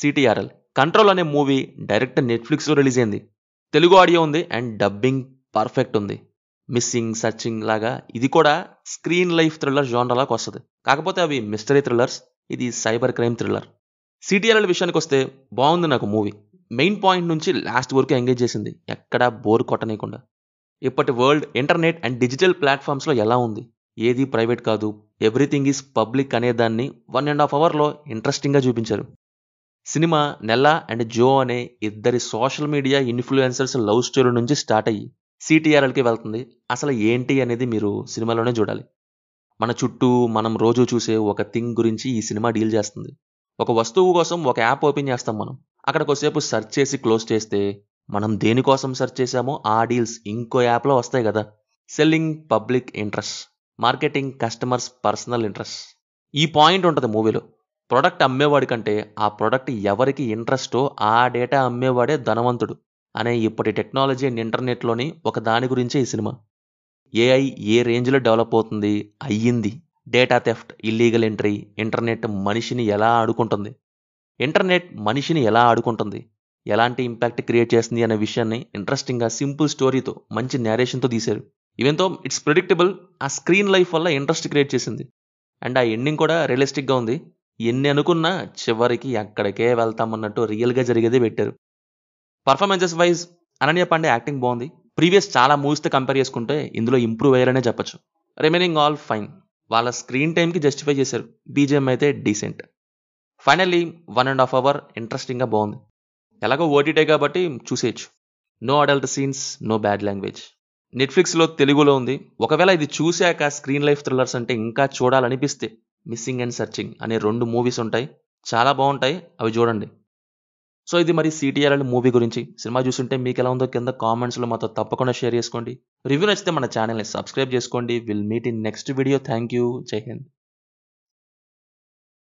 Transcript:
సిటీఆర్ఎల్ control అనే movie direct నెట్ఫ్లిక్స్లో release అయింది తెలుగు ఆడియో ఉంది అండ్ డబ్బింగ్ పర్ఫెక్ట్ ఉంది మిస్సింగ్ సర్చింగ్ లాగా ఇది కూడా స్క్రీన్ లైఫ్ థ్రిల్లర్ లాగా వస్తుంది కాకపోతే అవి మిస్టరీ థ్రిల్లర్స్ ఇది సైబర్ క్రైమ్ థ్రిల్లర్ సిటీఆర్ఎల్ విషయానికి వస్తే బాగుంది నాకు మూవీ మెయిన్ పాయింట్ నుంచి లాస్ట్ వరకు ఎంగేజ్ చేసింది ఎక్కడా బోర్ కొట్టనీయకుండా ఇప్పటి వరల్డ్ ఇంటర్నెట్ అండ్ డిజిటల్ ప్లాట్ఫామ్స్లో ఎలా ఉంది ఏది ప్రైవేట్ కాదు ఎవ్రీథింగ్ ఈజ్ పబ్లిక్ అనే దాన్ని వన్ అండ్ హాఫ్ అవర్లో ఇంట్రెస్టింగ్గా చూపించారు సినిమా నెల అండ్ జో అనే ఇద్దరి social media influencers love story నుంచి స్టార్ట్ అయ్యి సిటీఆర్ఎల్కి వెళ్తుంది అసలు ఏంటి అనేది మీరు సినిమాలోనే చూడాలి మన చుట్టూ మనం రోజు చూసే ఒక థింగ్ గురించి ఈ సినిమా డీల్ చేస్తుంది ఒక వస్తువు కోసం ఒక యాప్ ఓపెన్ చేస్తాం మనం అక్కడ కొద్దిసేపు సెర్చ్ చేసి క్లోజ్ చేస్తే మనం దేనికోసం సెర్చ్ చేశామో ఆ డీల్స్ ఇంకో యాప్లో వస్తాయి కదా selling public interest marketing customers personal interest ఈ పాయింట్ ఉంటుంది మూవీలో ప్రోడక్ట్ అమ్మేవాడి కంటే ఆ ప్రోడక్ట్ ఎవరికి ఇంట్రెస్టో ఆ డేటా అమ్మేవాడే ధనవంతుడు అనే ఇప్పటి టెక్నాలజీ అండ్ ఇంటర్నెట్లోని ఒక దాని గురించే ఈ సినిమా ఏఐ ఏ రేంజ్లో డెవలప్ అవుతుంది అయ్యింది data theft illegal entry internet మనిషిని ఎలా ఆడుకుంటుంది ఇంటర్నెట్ మనిషిని ఎలా ఆడుకుంటుంది ఎలాంటి ఇంపాక్ట్ క్రియేట్ చేస్తుంది అనే విషయాన్ని ఇంట్రెస్టింగ్గా సింపుల్ స్టోరీతో మంచి నేరేషన్తో తీశారు ఇవెంతో ఇట్స్ ప్రిడిక్టబుల్ ఆ స్క్రీన్ లైఫ్ వల్ల ఇంట్రెస్ట్ క్రియేట్ చేసింది అండ్ ఆ ఎండింగ్ కూడా రియలిస్టిక్గా ఉంది ఎన్ని అనుకున్నా చివరికి ఎక్కడికే వెళ్తామన్నట్టు రియల్గా జరిగేదే పెట్టారు performances wise Ananya Pandey acting బాగుంది ప్రీవియస్ చాలా మూవీస్తో కంపేర్ చేసుకుంటే ఇందులో ఇంప్రూవ్ అయ్యారనే చెప్పొచ్చు రిమైనింగ్ ఆల్ ఫైన్ వాళ్ళ స్క్రీన్ టైంకి జస్టిఫై చేశారు బీజిఎం అయితే decent finally one and half hour ఇంట్రెస్టింగ్గా బాగుంది ఎలాగో ఓటీటే కాబట్టి చూసేయచ్చు no adult scenes no bad language నెట్ఫ్లిక్స్లో తెలుగులో ఉంది ఒకవేళ ఇది చూశాక స్క్రీన్ లైఫ్ థ్రిల్లర్స్ అంటే ఇంకా చూడాలనిపిస్తే మిస్సింగ్ అండ్ సర్చింగ్ అనే రెండు మూవీస్ ఉంటాయి చాలా బాగుంటాయి అవి చూడండి సో ఇది మరి సిటీఆర్ఎల్ మూవీ గురించి సినిమా చూస్తుంటే మీకు ఎలా ఉందో కింద కామెంట్స్లో మాతో తప్పకుండా షేర్ చేసుకోండి రివ్యూ నచ్చితే మన ఛానల్ని సబ్స్క్రైబ్ చేసుకోండి will meet in next video thank you Jai Hind